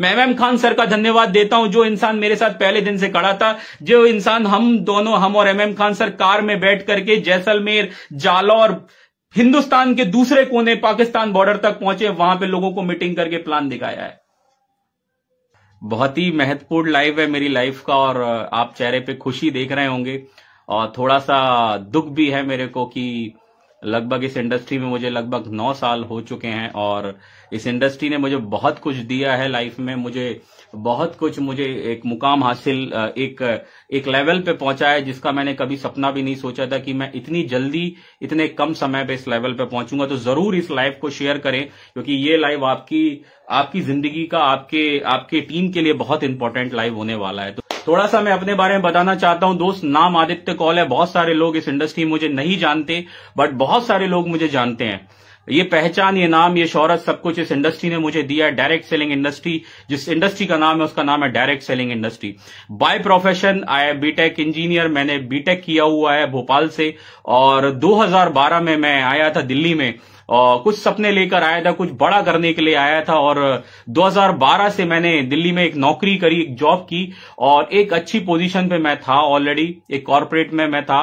मैं M Khan sir का धन्यवाद देता हूं जो इंसान मेरे साथ पहले दिन से खड़ा था जो इंसान हम दोनों हम और एम खान सर कार में बैठ करके जैसलमेर जालौर हिंदुस्तान के दूसरे कोने पाकिस्तान बॉर्डर तक पहुंचे वहां पे लोगों को मीटिंग करके प्लान दिखाया है बहुत ही महत्वपूर्ण लाइव है मेरी लाइफ का और आप चेहरे पे खुशी देख रहे होंगे और थोड़ा सा दुख भी है मेरे को कि लगभग इस इंडस्ट्री में मुझे लगभग नौ साल हो चुके हैं और इस इंडस्ट्री ने मुझे बहुत कुछ दिया है लाइफ में मुझे बहुत कुछ मुझे एक मुकाम हासिल एक एक लेवल पे पहुंचा है जिसका मैंने कभी सपना भी नहीं सोचा था कि मैं इतनी जल्दी इतने कम समय पे इस लेवल पे पहुंचूंगा तो जरूर इस लाइव को शेयर करें क्योंकि ये लाइव आपकी आपकी जिंदगी का आपके आपके टीम के लिए बहुत इंपॉर्टेंट लाइव होने वाला है तो थोड़ा सा मैं अपने बारे में बताना चाहता हूं दोस्त नाम आदित्य कॉल है बहुत सारे लोग इस इंडस्ट्री मुझे नहीं जानते बट बहुत सारे लोग मुझे जानते हैं ये पहचान ये नाम ये शोहरत सब कुछ इस इंडस्ट्री ने मुझे दिया है डायरेक्ट सेलिंग इंडस्ट्री जिस इंडस्ट्री का नाम है उसका नाम है direct selling industry by profession I BTech engineer मैंने बीटेक किया हुआ है भोपाल से और 2012 में मैं आया था दिल्ली में कुछ सपने लेकर आया था कुछ बड़ा करने के लिए आया था और 2012 से मैंने दिल्ली में एक नौकरी करी एक जॉब की और एक अच्छी पोजीशन पे मैं था ऑलरेडी एक कॉरपोरेट में मैं था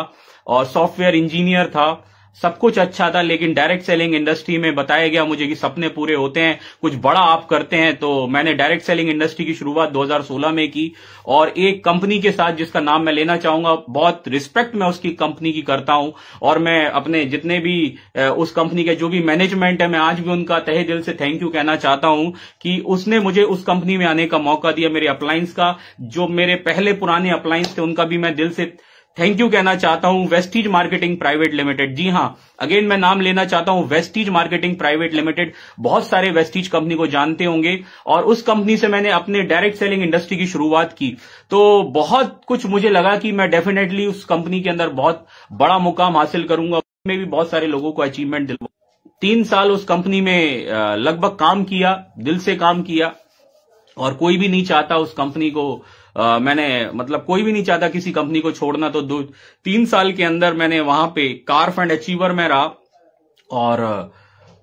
और सॉफ्टवेयर इंजीनियर था सब कुछ अच्छा था लेकिन डायरेक्ट सेलिंग इंडस्ट्री में बताया गया मुझे कि सपने पूरे होते हैं कुछ बड़ा आप करते हैं तो मैंने डायरेक्ट सेलिंग इंडस्ट्री की शुरुआत 2016 में की और एक कंपनी के साथ जिसका नाम मैं लेना चाहूंगा बहुत रिस्पेक्ट मैं उसकी कंपनी की करता हूं और मैं अपने जितने भी उस कंपनी के जो भी मैनेजमेंट है मैं आज भी उनका तहे दिल से थैंक यू कहना चाहता हूं कि उसने मुझे उस कंपनी में आने का मौका दिया मेरे अप्लायंस का जो मेरे पहले पुराने अप्लायंस थे उनका भी मैं दिल से थैंक यू कहना चाहता हूं वेस्टीज मार्केटिंग प्राइवेट लिमिटेड जी हां अगेन मैं नाम लेना चाहता हूं वेस्टीज मार्केटिंग प्राइवेट लिमिटेड बहुत सारे वेस्टीज कंपनी को जानते होंगे और उस कंपनी से मैंने अपने डायरेक्ट सेलिंग इंडस्ट्री की शुरुआत की तो बहुत कुछ मुझे लगा कि मैं डेफिनेटली उस कंपनी के अंदर बहुत बड़ा मुकाम हासिल करूंगा में भी बहुत सारे लोगों को अचीवमेंट दिलवा तीन साल उस कंपनी में लगभग काम किया दिल से काम किया और कोई भी नहीं चाहता उस कंपनी को आ, मैंने मतलब कोई भी नहीं चाहता किसी कंपनी को छोड़ना तो दो तीन साल के अंदर मैंने वहां पे कार फंड अचीवर में रहा और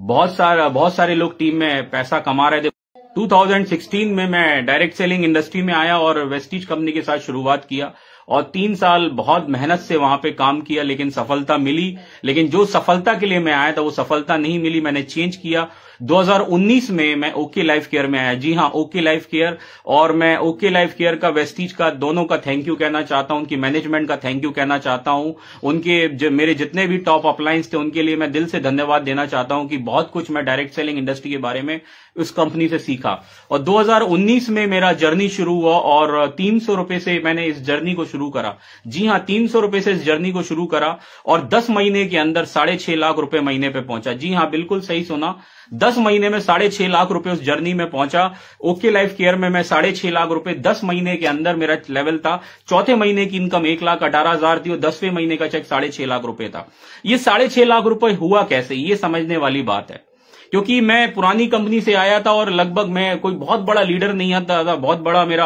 बहुत सारा बहुत सारे लोग टीम में पैसा कमा रहे थे 2016 में मैं डायरेक्ट सेलिंग इंडस्ट्री में आया और वेस्टिज कंपनी के साथ शुरुआत किया और तीन साल बहुत मेहनत से वहां पे काम किया लेकिन सफलता मिली लेकिन जो सफलता के लिए मैं आया था वो सफलता नहीं मिली मैंने चेंज किया 2019 में मैं ओके लाइफ केयर में आया जी हाँ ओके लाइफ केयर और मैं ओके लाइफ केयर का वेस्टीज का दोनों का थैंक यू कहना चाहता हूं उनकी मैनेजमेंट का थैंक यू कहना चाहता हूं उनके मेरे जितने भी टॉप अप्लायंस थे उनके लिए मैं दिल से धन्यवाद देना चाहता हूं कि बहुत कुछ मैं डायरेक्ट सेलिंग इंडस्ट्री के बारे में उस कंपनी से सीखा और 2019 में मेरा जर्नी शुरू हुआ और तीन सौ रुपए से मैंने इस जर्नी को शुरू करा जी हाँ तीन सौ रुपए से इस जर्नी को शुरू करा और दस महीने के अंदर साढ़े छह लाख रुपए महीने पे पहुंचा जी हाँ बिल्कुल सही सुना दस महीने में साढ़े छह लाख रुपए उस जर्नी में पहुंचा ओके लाइफ केयर में मैं साढ़े छह लाख रुपए दस महीने के अंदर मेरा लेवल था चौथे महीने की इनकम एक लाख अठारह हजार थी और दसवें महीने का चेक साढ़े छह लाख रुपए था ये साढ़े छह लाख रुपए हुआ कैसे ये समझने वाली बात है क्योंकि मैं पुरानी कंपनी से आया था और लगभग मैं कोई बहुत बड़ा लीडर नहीं आता था बहुत बड़ा मेरा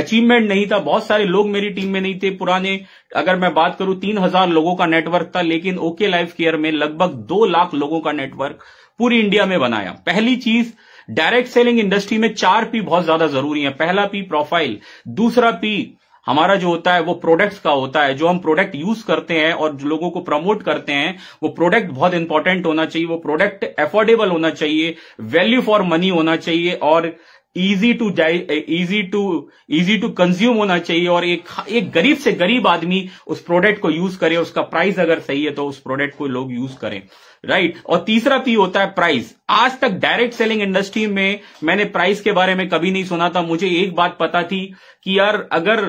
अचीवमेंट नहीं था बहुत सारे लोग मेरी टीम में नहीं थे पुराने अगर मैं बात करूं तीन हजार लोगों का नेटवर्क था लेकिन ओके लाइफ केयर में लगभग दो लाख लोगों का नेटवर्क पूरी इंडिया में बनाया पहली चीज डायरेक्ट सेलिंग इंडस्ट्री में चार पी बहुत ज्यादा जरूरी है पहला पी प्रोफाइल दूसरा पी हमारा जो होता है वो प्रोडक्ट्स का होता है जो हम प्रोडक्ट यूज करते हैं और जो लोगों को प्रमोट करते हैं वो प्रोडक्ट बहुत इंपॉर्टेंट होना चाहिए वो प्रोडक्ट एफोर्डेबल होना चाहिए वैल्यू फॉर मनी होना चाहिए और easy to easy to easy to consume होना चाहिए और एक एक गरीब से गरीब आदमी उस प्रोडक्ट को यूज करे उसका प्राइस अगर सही है तो उस प्रोडक्ट को लोग यूज करें राइट right? और तीसरा पी होता है प्राइस आज तक डायरेक्ट सेलिंग इंडस्ट्री में मैंने प्राइस के बारे में कभी नहीं सुना था मुझे एक बात पता थी कि यार अगर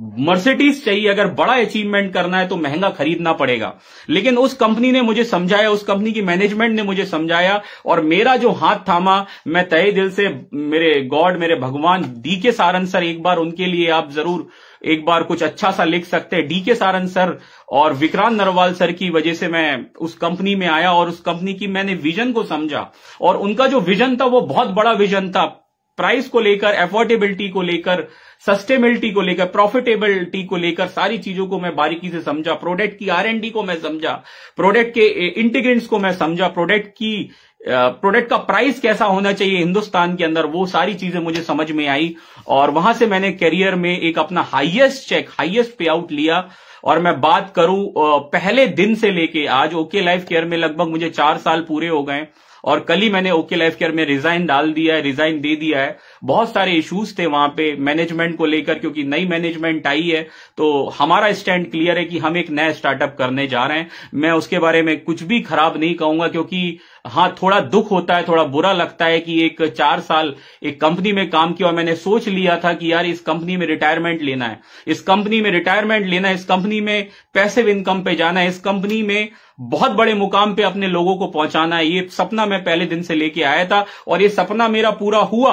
मर्सिडीज चाहिए अगर बड़ा अचीवमेंट करना है तो महंगा खरीदना पड़ेगा लेकिन उस कंपनी ने मुझे समझाया उस कंपनी की मैनेजमेंट ने मुझे समझाया और मेरा जो हाथ थामा मैं तय दिल से मेरे गॉड मेरे भगवान डी के सारन सर एक बार उनके लिए आप जरूर एक बार कुछ अच्छा सा लिख सकते हैं डी के सारन सर और विक्रांत नरवाल सर की वजह से मैं उस कंपनी में आया और उस कंपनी की मैंने विजन को समझा और उनका जो विजन था वो बहुत बड़ा विजन था प्राइस को लेकर एफोर्डेबिलिटी को लेकर सस्टेबिलिटी को लेकर प्रॉफिटेबिलिटी को लेकर सारी चीजों को मैं बारीकी से समझा प्रोडक्ट की आर को मैं समझा प्रोडक्ट के इंटीग्रेंट्स को मैं समझा प्रोडक्ट की प्रोडक्ट का प्राइस कैसा होना चाहिए हिंदुस्तान के अंदर वो सारी चीजें मुझे समझ में आई और वहां से मैंने करियर में एक अपना highest check highest payout लिया और मैं बात करूं पहले दिन से लेके आज ओके लाइफ केयर में लगभग मुझे चार साल पूरे हो गए और कल ही मैंने ओके लाइफ केयर में रिजाइन डाल दिया है रिजाइन दे दिया है बहुत सारे इश्यूज थे वहां पे मैनेजमेंट को लेकर क्योंकि नई मैनेजमेंट आई है तो हमारा स्टैंड क्लियर है कि हम एक नया स्टार्टअप करने जा रहे हैं मैं उसके बारे में कुछ भी खराब नहीं कहूंगा क्योंकि हाँ थोड़ा दुख होता है थोड़ा बुरा लगता है कि एक चार साल एक कंपनी में काम किया और मैंने सोच लिया था कि यार इस कंपनी में रिटायरमेंट लेना है इस कंपनी में रिटायरमेंट लेना है इस कंपनी में पैसिव इनकम पे जाना है इस कंपनी में बहुत बड़े मुकाम पे अपने लोगों को पहुंचाना है ये सपना मैं पहले दिन से लेके आया था और ये सपना मेरा पूरा हुआ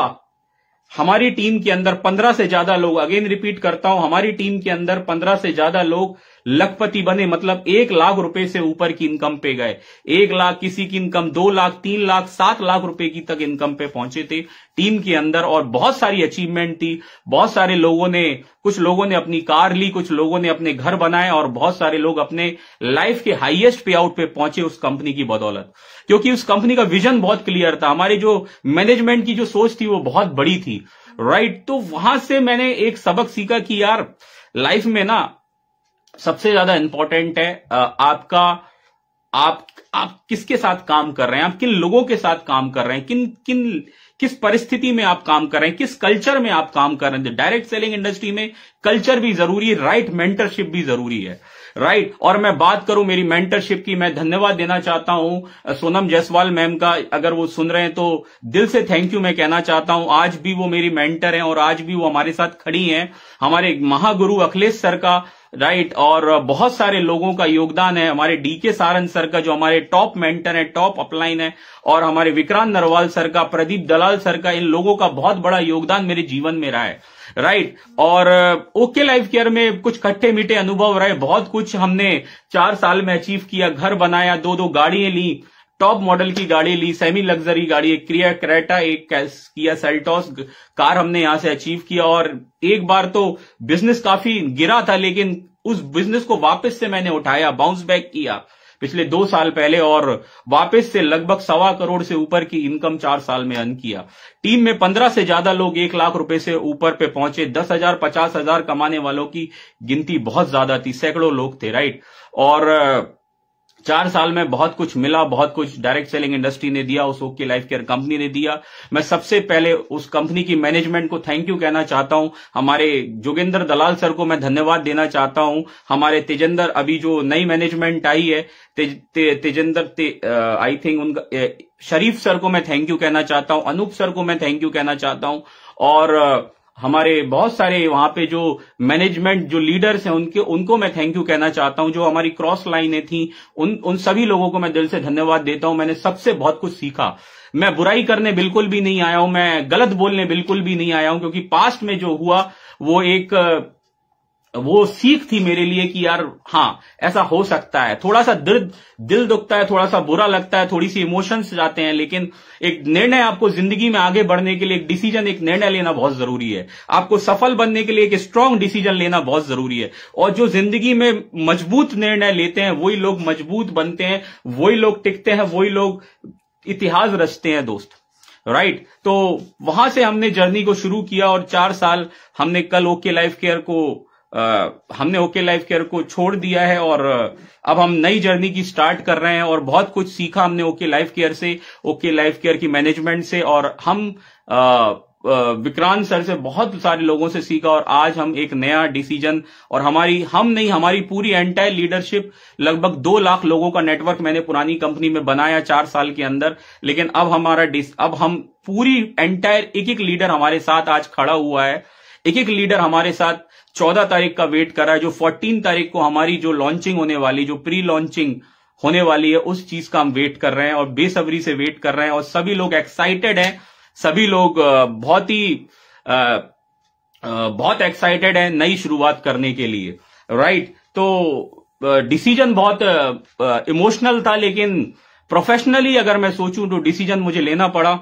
हमारी टीम के अंदर पंद्रह से ज्यादा लोग अगेन रिपीट करता हूं हमारी टीम के अंदर पंद्रह से ज्यादा लोग लखपति बने मतलब एक लाख रुपए से ऊपर की इनकम पे गए एक लाख किसी की इनकम दो लाख तीन लाख सात लाख रुपए की तक इनकम पे पहुंचे थे टीम के अंदर और बहुत सारी अचीवमेंट थी बहुत सारे लोगों ने कुछ लोगों ने अपनी कार ली कुछ लोगों ने अपने घर बनाए और बहुत सारे लोग अपने लाइफ के हाइएस्ट पे आउट पे पहुंचे उस कंपनी की बदौलत क्योंकि उस कंपनी का विजन बहुत क्लियर था हमारे जो मैनेजमेंट की जो सोच थी वो बहुत बड़ी थी राइट तो वहां से मैंने एक सबक सीखा कि यार लाइफ में ना सबसे ज्यादा इंपॉर्टेंट है आपका आप आप किसके साथ काम कर रहे हैं आप किन लोगों के साथ काम कर रहे हैं किन किन किस परिस्थिति में आप काम कर रहे हैं किस कल्चर में आप काम कर रहे हैं डायरेक्ट सेलिंग इंडस्ट्री में कल्चर भी जरूरी है राइट मेंटरशिप भी जरूरी है राइट और मैं बात करूं मेरी मेंटरशिप की मैं धन्यवाद देना चाहता हूं सोनम जायसवाल मैम का अगर वो सुन रहे हैं तो दिल से थैंक यू मैं कहना चाहता हूं आज भी वो मेरी मेंटर हैं और आज भी वो हमारे साथ खड़ी हैं हमारे महागुरु अखिलेश सर का राइट और बहुत सारे लोगों का योगदान है हमारे डीके सारन सर का जो हमारे टॉप मेंटर है टॉप अपलाइन है और हमारे विक्रांत नरवाल सर का प्रदीप दलाल सर का इन लोगों का बहुत बड़ा योगदान मेरे जीवन में रहा है राइट और ओके लाइफ केयर में कुछ खट्टे मीठे अनुभव रहे बहुत कुछ हमने चार साल में अचीव किया घर बनाया दो दो गाड़ियां ली टॉप मॉडल की गाड़ी ली सेमी लग्जरी गाड़ी एक क्रिया क्रेटा एक किया सेल्टॉस कार हमने यहां से अचीव किया और एक बार तो बिजनेस काफी गिरा था लेकिन उस बिजनेस को वापस से मैंने उठाया बाउंस बैक किया पिछले दो साल पहले और वापस से लगभग सवा करोड़ से ऊपर की इनकम चार साल में अर्न किया टीम में पंद्रह से ज्यादा लोग एक लाख रुपए से ऊपर पे पहुंचे दस हजार पचास हजार कमाने वालों की गिनती बहुत ज्यादा थी सैकड़ों लोग थे राइट और चार साल में बहुत कुछ मिला बहुत कुछ डायरेक्ट सेलिंग इंडस्ट्री ने दिया उस ओके लाइफ केयर कंपनी ने दिया मैं सबसे पहले उस कंपनी की मैनेजमेंट को थैंक यू कहना चाहता हूं हमारे जोगेंद्र दलाल सर को मैं धन्यवाद देना चाहता हूं हमारे तेजेंद्र अभी जो नई मैनेजमेंट आई है ते, ते, तेजेंद्र ते, आई थिंक उनका ए, शरीफ सर को मैं थैंक यू कहना चाहता हूं अनूप सर को मैं थैंक यू कहना चाहता हूं और हमारे बहुत सारे वहां पे जो मैनेजमेंट जो लीडर्स हैं उनके उनको मैं थैंक यू कहना चाहता हूं जो हमारी क्रॉस लाइनें थी उन उन सभी लोगों को मैं दिल से धन्यवाद देता हूं मैंने सबसे बहुत कुछ सीखा मैं बुराई करने बिल्कुल भी नहीं आया हूं मैं गलत बोलने बिल्कुल भी नहीं आया हूं क्योंकि पास्ट में जो हुआ वो एक वो सीख थी मेरे लिए कि यार हाँ ऐसा हो सकता है थोड़ा सा दिल दिल दुखता है थोड़ा सा बुरा लगता है थोड़ी सी इमोशंस जाते हैं लेकिन एक निर्णय आपको जिंदगी में आगे बढ़ने के लिए एक डिसीजन एक निर्णय लेना बहुत जरूरी है आपको सफल बनने के लिए एक स्ट्रांग डिसीजन लेना बहुत जरूरी है और जो जिंदगी में मजबूत निर्णय लेते हैं वही लोग मजबूत बनते हैं वही लोग टिकते हैं वही लोग इतिहास रचते हैं दोस्त राइट right. तो वहां से हमने जर्नी को शुरू किया और चार साल हमने कल ओके लाइफ केयर को आ, हमने ओके लाइफ केयर को छोड़ दिया है और अब हम नई जर्नी की स्टार्ट कर रहे हैं और बहुत कुछ सीखा हमने ओके लाइफ केयर से ओके लाइफ केयर की मैनेजमेंट से और हम विक्रांत सर से बहुत सारे लोगों से सीखा और आज हम एक नया डिसीजन और हमारी हम नहीं हमारी पूरी एंटायर लीडरशिप लगभग दो लाख लोगों का नेटवर्क मैंने पुरानी कंपनी में बनाया चार साल के अंदर लेकिन अब हमारा अब हम पूरी एंटायर एक एक लीडर हमारे साथ आज खड़ा हुआ है एक एक लीडर हमारे साथ चौदह तारीख का वेट करा है जो फोर्टीन तारीख को हमारी जो लॉन्चिंग होने वाली जो प्री लॉन्चिंग होने वाली है उस चीज का हम वेट कर रहे हैं और बेसब्री से वेट कर रहे हैं और सभी लोग एक्साइटेड हैं सभी लोग बहुत ही बहुत एक्साइटेड हैं नई शुरुआत करने के लिए राइट तो डिसीजन बहुत इमोशनल था लेकिन प्रोफेशनली अगर मैं सोचूं तो डिसीजन मुझे लेना पड़ा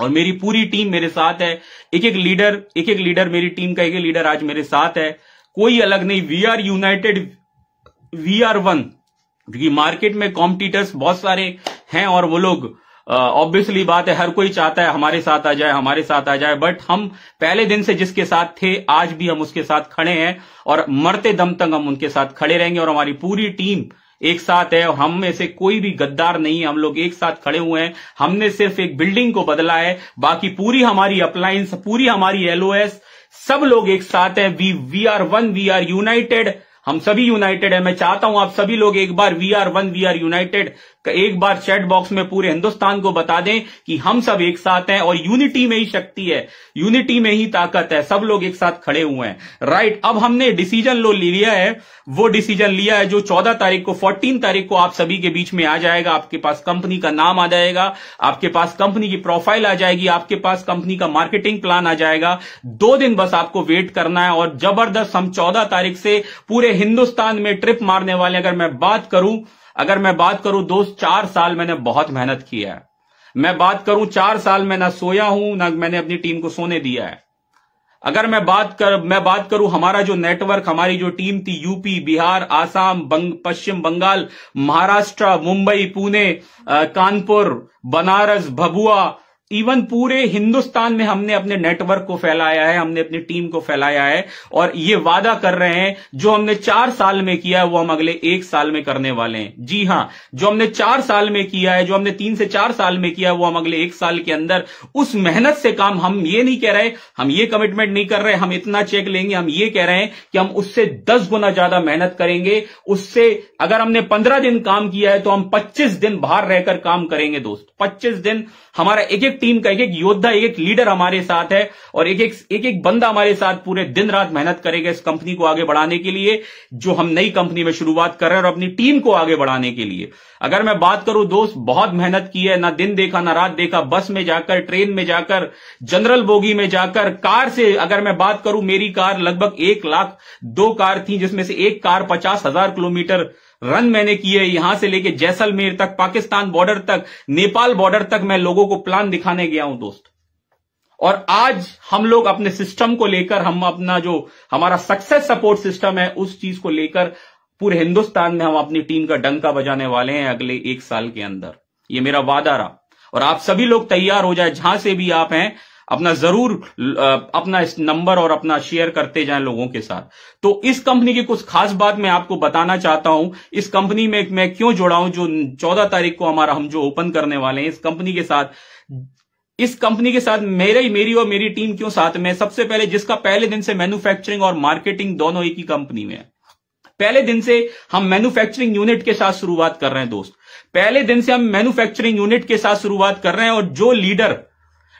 और मेरी पूरी टीम मेरे साथ है एक एक लीडर एक एक लीडर मेरी टीम का एक एक लीडर आज मेरे साथ है कोई अलग नहीं we are united we are one क्योंकि मार्केट में कॉम्पिटिटर्स बहुत सारे हैं और वो लोग ऑब्वियसली uh, बात है हर कोई चाहता है हमारे साथ आ जाए हमारे साथ आ जाए बट हम पहले दिन से जिसके साथ थे आज भी हम उसके साथ खड़े हैं और मरते दम तक हम उनके साथ खड़े रहेंगे और हमारी पूरी टीम एक साथ है हम में से कोई भी गद्दार नहीं हम लोग एक साथ खड़े हुए हैं हमने सिर्फ एक बिल्डिंग को बदला है बाकी पूरी हमारी अप्लायंस पूरी हमारी एलओएस सब लोग एक साथ हैं we we are one we are united हम सभी यूनाइटेड है मैं चाहता हूं आप सभी लोग एक बार we are one we are united एक बार चैट बॉक्स में पूरे हिंदुस्तान को बता दें कि हम सब एक साथ हैं और यूनिटी में ही शक्ति है यूनिटी में ही ताकत है सब लोग एक साथ खड़े हुए हैं राइट अब हमने डिसीजन लो लिया है वो डिसीजन लिया है जो चौदह तारीख को फोर्टीन तारीख को आप सभी के बीच में आ जाएगा आपके पास कंपनी का नाम आ जाएगा आपके पास कंपनी की प्रोफाइल आ जाएगी आपके पास कंपनी का मार्केटिंग प्लान आ जाएगा दो दिन बस आपको वेट करना है और जबरदस्त हम चौदह तारीख से पूरे हिंदुस्तान में ट्रिप मारने वाले अगर मैं बात करूं अगर मैं बात करूं दोस्त चार साल मैंने बहुत मेहनत की है मैं बात करूं चार साल मैं ना सोया हूं ना मैंने अपनी टीम को सोने दिया है अगर मैं बात कर मैं बात करूं हमारा जो नेटवर्क हमारी जो टीम थी यूपी बिहार आसाम बंग, पश्चिम बंगाल महाराष्ट्र मुंबई पुणे कानपुर बनारस भभुआ इवन पूरे हिंदुस्तान में हमने अपने नेटवर्क को फैलाया है हमने अपनी टीम को फैलाया है और ये वादा कर रहे हैं जो हमने चार साल में किया है वो हम अगले एक साल में करने वाले हैं जी हां जो हमने चार साल में किया है जो हमने तीन से चार साल में किया है वो हम अगले एक साल के अंदर उस मेहनत से काम हम ये नहीं कह रहे हम ये कमिटमेंट नहीं कर रहे हम इतना चेक लेंगे हम ये कह रहे हैं कि हम उससे दस गुना ज्यादा मेहनत करेंगे उससे अगर हमने पंद्रह दिन काम किया है तो हम पच्चीस दिन बाहर रहकर काम करेंगे दोस्त पच्चीस दिन हमारा एक एक एक टीम का एक एक योद्धा एक एक लीडर हमारे साथ है और एक एक एक एक बंदा हमारे साथ पूरे दिन रात मेहनत करेगा इस कंपनी को आगे बढ़ाने के लिए जो हम नई कंपनी में शुरुआत कर रहे हैं और अपनी टीम को आगे बढ़ाने के लिए अगर मैं बात करूं दोस्त बहुत मेहनत की है ना दिन देखा ना रात देखा बस में जाकर ट्रेन में जाकर जनरल बोगी में जाकर कार से अगर मैं बात करूं मेरी कार लगभग एक लाख दो कार थी जिसमें से एक कार पचास हजार किलोमीटर रन मैंने किए यहां से लेके जैसलमेर तक पाकिस्तान बॉर्डर तक नेपाल बॉर्डर तक मैं लोगों को प्लान दिखाने गया हूं दोस्त और आज हम लोग अपने सिस्टम को लेकर हम अपना जो हमारा सक्सेस सपोर्ट सिस्टम है उस चीज को लेकर पूरे हिंदुस्तान में हम अपनी टीम का डंका बजाने वाले हैं अगले एक साल के अंदर ये मेरा वादा रहा और आप सभी लोग तैयार हो जाए जहां से भी आप हैं अपना जरूर अपना इस नंबर और अपना शेयर करते जाएं लोगों के साथ तो इस कंपनी की कुछ खास बात मैं आपको बताना चाहता हूं इस कंपनी में मैं क्यों जुड़ा हूं जो चौदह तारीख को हमारा हम जो ओपन करने वाले हैं इस कंपनी के साथ इस कंपनी के साथ मेरे मेरी और मेरी टीम क्यों साथ में सबसे पहले जिसका पहले दिन से मैन्युफैक्चरिंग और मार्केटिंग दोनों एक ही कंपनी में है पहले दिन से हम मैन्युफैक्चरिंग यूनिट के साथ शुरुआत कर रहे हैं दोस्त पहले दिन से हम मैन्युफैक्चरिंग यूनिट के साथ शुरुआत कर रहे हैं और जो लीडर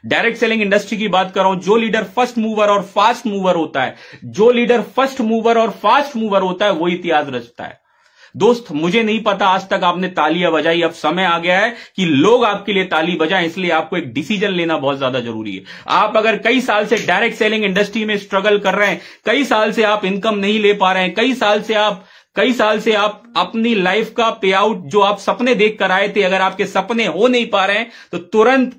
डायरेक्ट सेलिंग इंडस्ट्री की बात कर रहा हूं जो लीडर फर्स्ट मूवर और फास्ट मूवर होता है जो लीडर फर्स्ट मूवर और फास्ट मूवर होता है वो इतिहास रचता है दोस्त मुझे नहीं पता आज तक आपने तालियां बजाई अब समय आ गया है कि लोग आपके लिए ताली बजाएं इसलिए आपको एक डिसीजन लेना बहुत ज्यादा जरूरी है आप अगर कई साल से डायरेक्ट सेलिंग इंडस्ट्री में स्ट्रगल कर रहे हैं कई साल से आप इनकम नहीं ले पा रहे हैं कई साल से आप कई साल से आप अपनी लाइफ का पे आउट जो आप सपने देख कर आए थे अगर आपके सपने हो नहीं पा रहे हैं तो तुरंत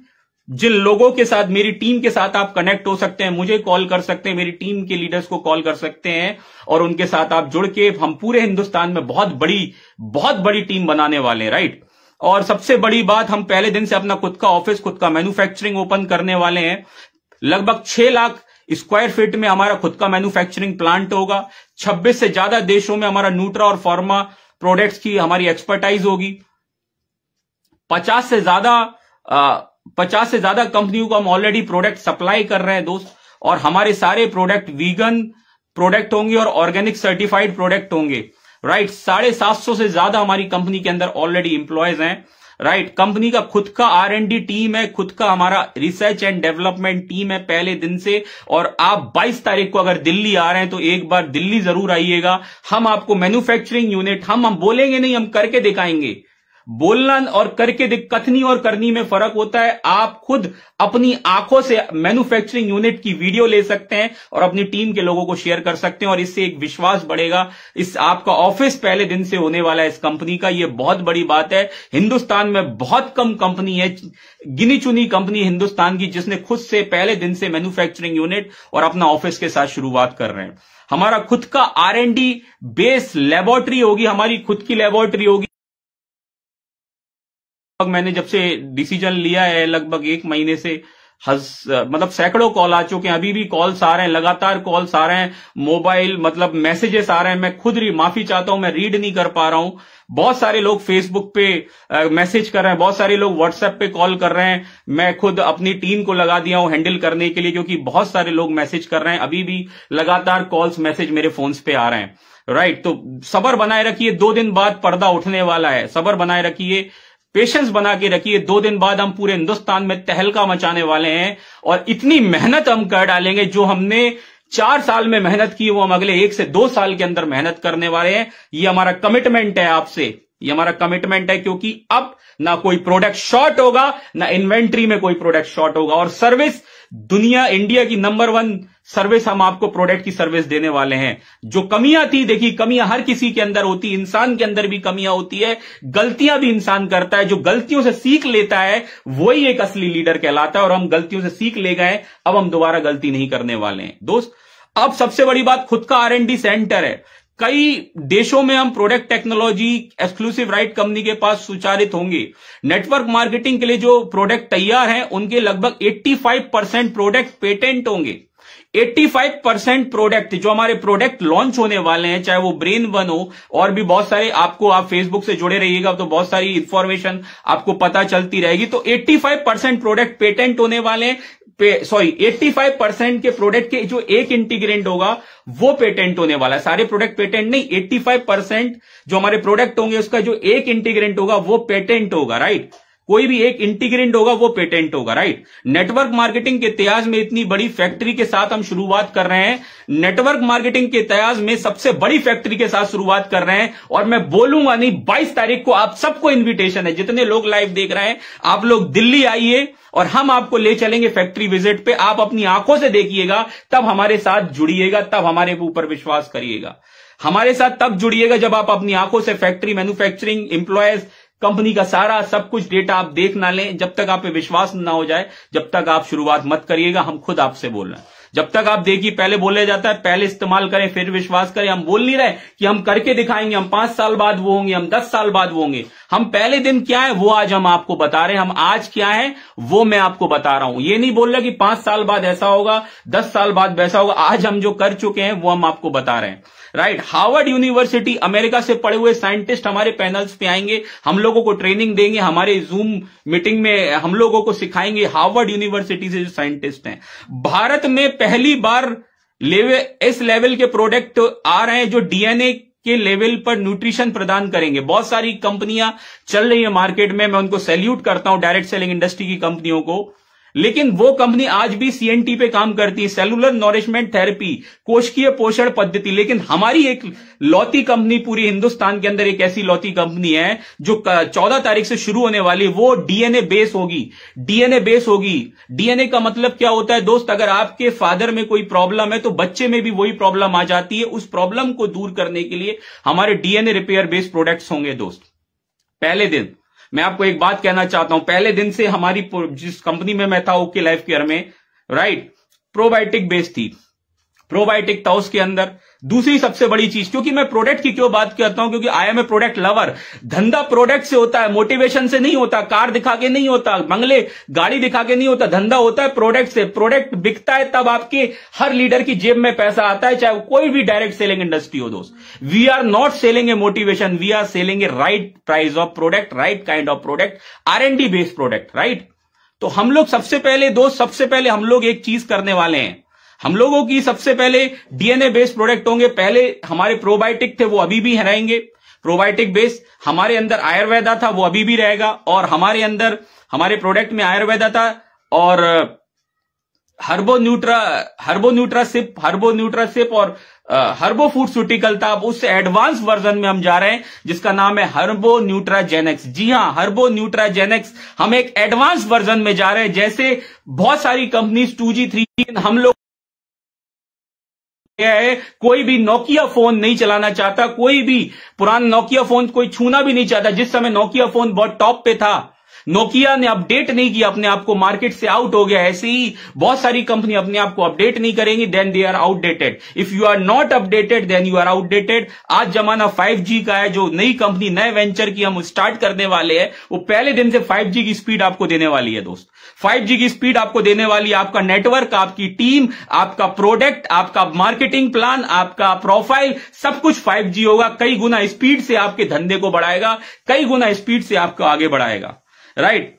जिन लोगों के साथ मेरी टीम के साथ आप कनेक्ट हो सकते हैं मुझे कॉल कर सकते हैं मेरी टीम के लीडर्स को कॉल कर सकते हैं और उनके साथ आप जुड़ के हम पूरे हिंदुस्तान में बहुत बड़ी बहुत बड़ी टीम बनाने वाले हैं राइट और सबसे बड़ी बात हम पहले दिन से अपना खुद का ऑफिस खुद का मैन्युफैक्चरिंग ओपन करने वाले हैं लगभग छह लाख स्क्वायर फीट में हमारा खुद का मैन्युफैक्चरिंग प्लांट होगा छब्बीस से ज्यादा देशों में हमारा न्यूट्रा और फार्मा प्रोडक्ट्स की हमारी एक्सपर्टाइज होगी पचास से ज्यादा पचास से ज्यादा कंपनियों को हम ऑलरेडी प्रोडक्ट सप्लाई कर रहे हैं दोस्त और हमारे सारे प्रोडक्ट वीगन प्रोडक्ट होंगे और ऑर्गेनिक सर्टिफाइड प्रोडक्ट होंगे राइट साढ़े सात सौ से ज्यादा हमारी कंपनी के अंदर ऑलरेडी इंप्लॉयज हैं राइट कंपनी का खुद का आर एंड डी टीम है खुद का हमारा रिसर्च एंड डेवलपमेंट टीम है पहले दिन से और आप 22 तारीख को अगर दिल्ली आ रहे हैं तो एक बार दिल्ली जरूर आइएगा हम आपको मैन्युफैक्चरिंग यूनिट हम हम बोलेंगे नहीं हम करके दिखाएंगे बोलना और करके कथनी और करनी में फर्क होता है आप खुद अपनी आंखों से मैन्युफैक्चरिंग यूनिट की वीडियो ले सकते हैं और अपनी टीम के लोगों को शेयर कर सकते हैं और इससे एक विश्वास बढ़ेगा इस आपका ऑफिस पहले दिन से होने वाला है इस कंपनी का यह बहुत बड़ी बात है हिंदुस्तान में बहुत कम कंपनी है गिनी चुनी कंपनी हिंदुस्तान की जिसने खुद से पहले दिन से मैन्युफैक्चरिंग यूनिट और अपना ऑफिस के साथ शुरुआत कर रहे हैं हमारा खुद का R and D base laboratory होगी हमारी खुद की लेबोरेटरी होगी लगभग मैंने जब से डिसीजन लिया है लगभग एक महीने से हज मतलब सैकड़ों कॉल आ चुके हैं अभी भी कॉल्स आ रहे हैं लगातार कॉल्स आ रहे हैं मोबाइल मतलब मैसेजेस आ रहे हैं मैं खुद माफी चाहता हूं मैं रीड नहीं कर पा रहा हूं बहुत सारे लोग फेसबुक पे मैसेज कर रहे हैं बहुत सारे लोग व्हाट्सएप पे कॉल कर रहे हैं मैं खुद अपनी टीम को लगा दिया हूं हैंडल करने के लिए क्योंकि बहुत सारे लोग मैसेज कर रहे हैं अभी भी लगातार कॉल्स मैसेज मेरे फोन पे आ रहे हैं राइट तो सबर बनाए रखिए दो दिन बाद पर्दा उठने वाला है सबर बनाए रखिए पेशेंस बना के रखिए दो दिन बाद हम पूरे हिंदुस्तान में तहलका मचाने वाले हैं और इतनी मेहनत हम कर डालेंगे जो हमने चार साल में मेहनत की वो हम अगले एक से दो साल के अंदर मेहनत करने वाले हैं ये हमारा कमिटमेंट है आपसे ये हमारा कमिटमेंट है क्योंकि अब ना कोई प्रोडक्ट शॉर्ट होगा ना इन्वेंट्री में कोई प्रोडक्ट शॉर्ट होगा और सर्विस दुनिया इंडिया की नंबर वन सर्विस हम आपको प्रोडक्ट की सर्विस देने वाले हैं जो कमियां थी देखिए कमियां हर किसी के अंदर होती है इंसान के अंदर भी कमियां होती है गलतियां भी इंसान करता है जो गलतियों से सीख लेता है वही एक असली लीडर कहलाता है और हम गलतियों से सीख ले गए अब हम दोबारा गलती नहीं करने वाले हैं दोस्त अब सबसे बड़ी बात खुद का आर डी सेंटर है कई देशों में हम product technology exclusive right company के पास सुचारित होंगे नेटवर्क मार्केटिंग के लिए जो प्रोडक्ट तैयार हैं उनके लगभग 85 परसेंट प्रोडक्ट पेटेंट होंगे 85 परसेंट प्रोडक्ट जो हमारे प्रोडक्ट लॉन्च होने वाले हैं चाहे वो ब्रेन वन हो और भी बहुत सारे आपको आप फेसबुक से जुड़े रहिएगा तो बहुत सारी इंफॉर्मेशन आपको पता चलती रहेगी तो 85 परसेंट प्रोडक्ट पेटेंट होने वाले हैं सॉरी 85 परसेंट के प्रोडक्ट के जो एक इंटीग्रेंट होगा वो पेटेंट होने वाला है सारे प्रोडक्ट पेटेंट नहीं 85 परसेंट जो हमारे प्रोडक्ट होंगे उसका जो एक इंटीग्रेंट होगा वो पेटेंट होगा राइट कोई भी एक इंटीग्रेंट होगा वो पेटेंट होगा राइट नेटवर्क मार्केटिंग के इतिहास में इतनी बड़ी फैक्ट्री के साथ हम शुरुआत कर रहे हैं नेटवर्क मार्केटिंग के इतिहास में सबसे बड़ी फैक्ट्री के साथ शुरुआत कर रहे हैं और मैं बोलूंगा नहीं 22 तारीख को आप सबको इनविटेशन है जितने लोग लाइव देख रहे हैं आप लोग दिल्ली आइए और हम आपको ले चलेंगे फैक्ट्री विजिट पे आप अपनी आंखों से देखिएगा तब हमारे साथ जुड़िएगा तब हमारे ऊपर विश्वास करिएगा हमारे साथ तब जुड़िएगा जब आप अपनी आंखों से फैक्ट्री मैन्युफैक्चरिंग इंप्लॉयज कंपनी का सारा सब कुछ डेटा आप देख ना लें जब तक आप पे विश्वास ना हो जाए जब तक आप शुरुआत मत करिएगा हम खुद आपसे बोल रहे हैं जब तक आप देखिए पहले बोले जाता है पहले इस्तेमाल करें फिर विश्वास करें हम बोल नहीं रहे कि हम करके दिखाएंगे हम पांच साल बाद वो होंगे हम दस साल बाद वो होंगे हम पहले दिन क्या है वो आज हम आपको बता रहे हैं हम आज क्या है वो मैं आपको बता रहा हूं ये नहीं बोल रहा कि पांच साल बाद ऐसा होगा दस साल बाद वैसा होगा आज हम जो कर चुके हैं वो हम आपको बता रहे हैं राइट हार्वर्ड यूनिवर्सिटी अमेरिका से पढ़े हुए साइंटिस्ट हमारे पैनल्स पे आएंगे हम लोगों को ट्रेनिंग देंगे हमारे जूम मीटिंग में हम लोगों को सिखाएंगे हार्वर्ड यूनिवर्सिटी से जो साइंटिस्ट हैं भारत में पहली बार लेवे इस लेवल के प्रोडक्ट आ रहे हैं जो डीएनए के लेवल पर न्यूट्रिशन प्रदान करेंगे बहुत सारी कंपनियां चल रही है मार्केट में मैं उनको सैल्यूट करता हूं डायरेक्ट सेलिंग इंडस्ट्री की कंपनियों को लेकिन वो कंपनी आज भी सीएनटी पे काम करती है सेलुलर नॉरिशमेंट थेरेपी कोशकीय पोषण पद्धति लेकिन हमारी एक लौती कंपनी पूरी हिंदुस्तान के अंदर एक ऐसी लौती कंपनी है जो चौदह तारीख से शुरू होने वाली वो डीएनए बेस होगी डीएनए बेस होगी डीएनए का मतलब क्या होता है दोस्त अगर आपके फादर में कोई प्रॉब्लम है तो बच्चे में भी वही प्रॉब्लम आ जाती है उस प्रॉब्लम को दूर करने के लिए हमारे डीएनए रिपेयर बेस्ड प्रोडक्ट्स होंगे दोस्त पहले दिन मैं आपको एक बात कहना चाहता हूं पहले दिन से हमारी जिस कंपनी में मैं था ओके लाइफ केयर में राइट प्रोबायोटिक बेस थी प्रोबायोटिक था उसके अंदर दूसरी सबसे बड़ी चीज क्योंकि मैं प्रोडक्ट की क्यों बात करता हूं क्योंकि I am a product lover धंधा प्रोडक्ट से होता है मोटिवेशन से नहीं होता कार दिखा के नहीं होता बंगले गाड़ी दिखा के नहीं होता धंधा होता है प्रोडक्ट से प्रोडक्ट बिकता है तब आपके हर लीडर की जेब में पैसा आता है चाहे वो कोई भी डायरेक्ट सेलिंग इंडस्ट्री हो दोस्त we are not selling a motivation we are selling a right price of product right kind of product R and D based product right तो हम लोग सबसे पहले दोस्त सबसे पहले हम लोग एक चीज करने वाले हैं हम लोगों की सबसे पहले डीएनए बेस्ड प्रोडक्ट होंगे पहले हमारे प्रोबायोटिक थे वो अभी भी रहेंगे प्रोबायोटिक बेस हमारे अंदर आयुर्वेदा था वो अभी भी रहेगा और हमारे अंदर हमारे प्रोडक्ट में आयुर्वेदा था और हर्बो न्यूट्रा हर्बो न्यूट्रासिप हर्बो न्यूट्रासिप और हर्बो फूड सूटिकल था अब उससे एडवांस वर्जन में हम जा रहे हैं जिसका नाम है हर्बो न्यूट्राजेनेक्स जी हां हर्बो न्यूट्राजेनेक्स हम एक एडवांस वर्जन में जा रहे हैं जैसे बहुत सारी कंपनीज टू जी थ्री हम लोग गया है कोई भी नोकिया फोन नहीं चलाना चाहता कोई भी पुराना नोकिया फोन कोई छूना भी नहीं चाहता जिस समय नोकिया फोन बहुत टॉप पे था नोकिया ने अपडेट नहीं किया अपने आप को मार्केट से आउट हो गया ऐसे ही बहुत सारी कंपनी अपने आप को अपडेट नहीं करेंगी then they are outdated if you are not updated then you are outdated आज जमाना 5G का है जो नई कंपनी नए वेंचर की हम स्टार्ट करने वाले हैं वो पहले दिन से 5G की स्पीड आपको देने वाली है दोस्त 5G की स्पीड आपको देने वाली है आपका नेटवर्क आपकी टीम आपका प्रोडक्ट आपका मार्केटिंग प्लान आपका प्रोफाइल सब कुछ 5G होगा कई गुना स्पीड से आपके धंधे को बढ़ाएगा कई गुना स्पीड से आपको आगे बढ़ाएगा राइट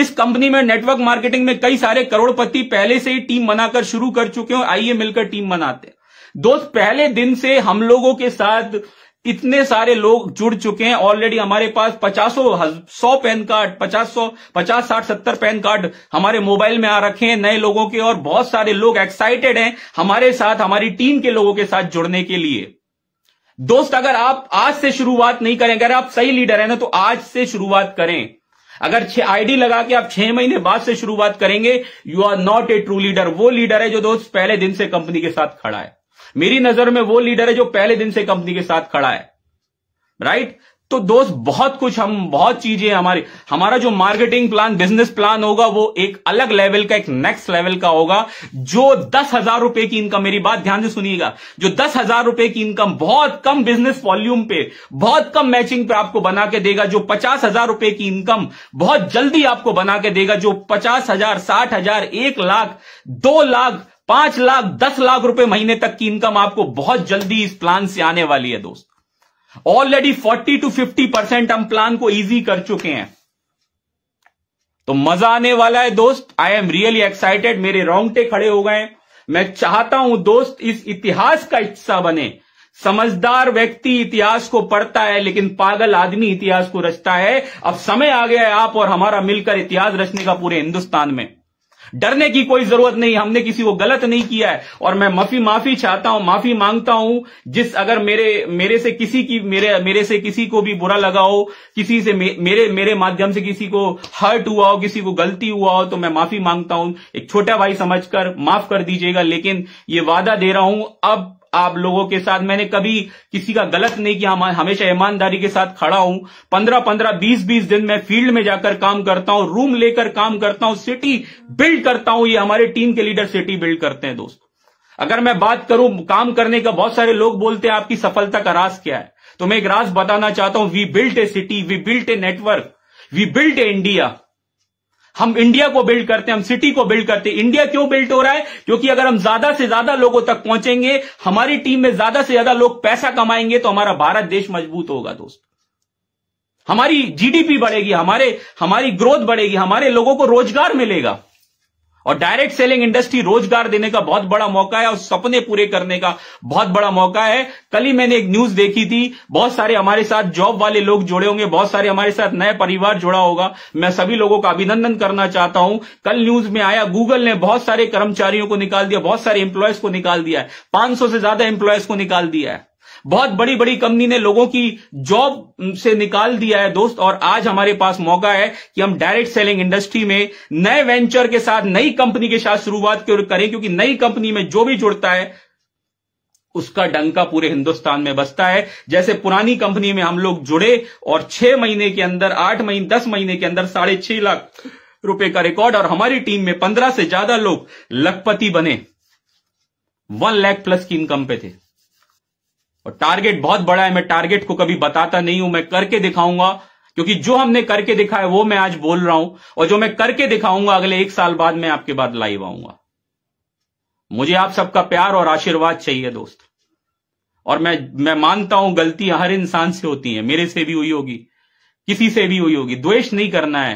इस कंपनी में नेटवर्क मार्केटिंग में कई सारे करोड़पति पहले से ही टीम बनाकर शुरू कर चुके हैं आइए मिलकर टीम बनाते हैं दोस्त पहले दिन से हम लोगों के साथ इतने सारे लोग जुड़ चुके हैं ऑलरेडी हमारे पास पचासों सौ पैन कार्ड पचास सौ पचास साठ सत्तर पैन कार्ड हमारे मोबाइल में आ रखे हैं नए लोगों के और बहुत सारे लोग एक्साइटेड हैं हमारे साथ हमारी टीम के लोगों के साथ जुड़ने के लिए दोस्त अगर आप आज से शुरुआत नहीं करें अगर आप सही लीडर हैं ना तो आज से शुरुआत करें अगर छह आईडी लगा के आप छह महीने बाद से शुरुआत करेंगे you are not a true leader वो लीडर है जो दोस्त पहले दिन से कंपनी के साथ खड़ा है मेरी नजर में वो लीडर है जो पहले दिन से कंपनी के साथ खड़ा है राइट तो दोस्त बहुत कुछ हम बहुत चीजें हमारे हमारा जो मार्केटिंग प्लान बिजनेस प्लान होगा वो एक अलग लेवल का एक नेक्स्ट लेवल का होगा जो दस हजार रुपए की इनकम मेरी बात ध्यान से सुनिएगा जो दस हजार रुपए की इनकम बहुत कम बिजनेस वॉल्यूम पे बहुत कम मैचिंग पे आपको बना के देगा जो पचास हजार रुपए की इनकम बहुत जल्दी आपको बना के देगा जो पचास हजार साठ हजार एक लाख दो लाख पांच लाख दस लाख रुपए महीने तक की इनकम आपको बहुत जल्दी इस प्लान से आने वाली है दोस्त ऑलरेडी 40 टू 50 परसेंट हम प्लान को इजी कर चुके हैं तो मजा आने वाला है दोस्त आई एम रियली एक्साइटेड मेरे रोंगटे खड़े हो गए मैं चाहता हूं दोस्त इस इतिहास का हिस्सा बने समझदार व्यक्ति इतिहास को पढ़ता है लेकिन पागल आदमी इतिहास को रचता है अब समय आ गया है आप और हमारा मिलकर इतिहास रचने का पूरे हिंदुस्तान में डरने की कोई जरूरत नहीं हमने किसी को गलत नहीं किया है और मैं माफी माफी चाहता हूं माफी मांगता हूं जिस अगर मेरे मेरे से किसी की मेरे मेरे से किसी को भी बुरा लगा हो किसी से मे, मेरे मेरे माध्यम से किसी को हर्ट हुआ हो किसी को गलती हुआ हो तो मैं माफी मांगता हूं एक छोटा भाई समझकर माफ कर दीजिएगा लेकिन ये वादा दे रहा हूं अब आप लोगों के साथ मैंने कभी किसी का गलत नहीं किया हमेशा ईमानदारी के साथ खड़ा हूं पंद्रह पंद्रह बीस बीस दिन मैं फील्ड में जाकर काम करता हूं रूम लेकर काम करता हूं सिटी बिल्ड करता हूं ये हमारे टीम के लीडर सिटी बिल्ड करते हैं दोस्त अगर मैं बात करूं काम करने का बहुत सारे लोग बोलते हैं आपकी सफलता का राज क्या है तो मैं एक राज बताना चाहता हूं we built a city we built a network we built a India हम इंडिया को बिल्ड करते हैं हम सिटी को बिल्ड करते हैं इंडिया क्यों बिल्ड हो रहा है क्योंकि अगर हम ज्यादा से ज्यादा लोगों तक पहुंचेंगे हमारी टीम में ज्यादा से ज्यादा लोग पैसा कमाएंगे तो हमारा भारत देश मजबूत होगा दोस्त हमारी जीडीपी बढ़ेगी हमारे हमारी ग्रोथ बढ़ेगी हमारे लोगों को रोजगार मिलेगा और डायरेक्ट सेलिंग इंडस्ट्री रोजगार देने का बहुत बड़ा मौका है और सपने पूरे करने का बहुत बड़ा मौका है कल ही मैंने एक न्यूज देखी थी बहुत सारे हमारे साथ जॉब वाले लोग जुड़े होंगे बहुत सारे हमारे साथ नए परिवार जुड़ा होगा मैं सभी लोगों का अभिनंदन करना चाहता हूं कल न्यूज में आया गूगल ने बहुत सारे कर्मचारियों को निकाल दिया बहुत सारे इंप्लॉयज को निकाल दिया है पांच से ज्यादा इंप्लॉयज को निकाल दिया है बहुत बड़ी बड़ी कंपनी ने लोगों की जॉब से निकाल दिया है दोस्त और आज हमारे पास मौका है कि हम डायरेक्ट सेलिंग इंडस्ट्री में नए वेंचर के साथ नई कंपनी के साथ शुरुआत करें क्योंकि नई कंपनी में जो भी जुड़ता है उसका डंका पूरे हिंदुस्तान में बसता है जैसे पुरानी कंपनी में हम लोग जुड़े और छह महीने के अंदर आठ महीने दस महीने के अंदर साढ़े छह लाख रुपए का रिकॉर्ड और हमारी टीम में पंद्रह से ज्यादा लोग लखपति बने वन लैख प्लस की इनकम पे थे और टारगेट बहुत बड़ा है मैं टारगेट को कभी बताता नहीं हूं मैं करके दिखाऊंगा क्योंकि जो हमने करके दिखा है वो मैं आज बोल रहा हूं और जो मैं करके दिखाऊंगा अगले एक साल बाद मैं आपके बाद लाइव आऊंगा मुझे आप सबका प्यार और आशीर्वाद चाहिए दोस्त और मैं मैं मानता हूं गलतियां हर इंसान से होती हैं मेरे से भी हुई होगी किसी से भी हुई होगी द्वेष नहीं करना है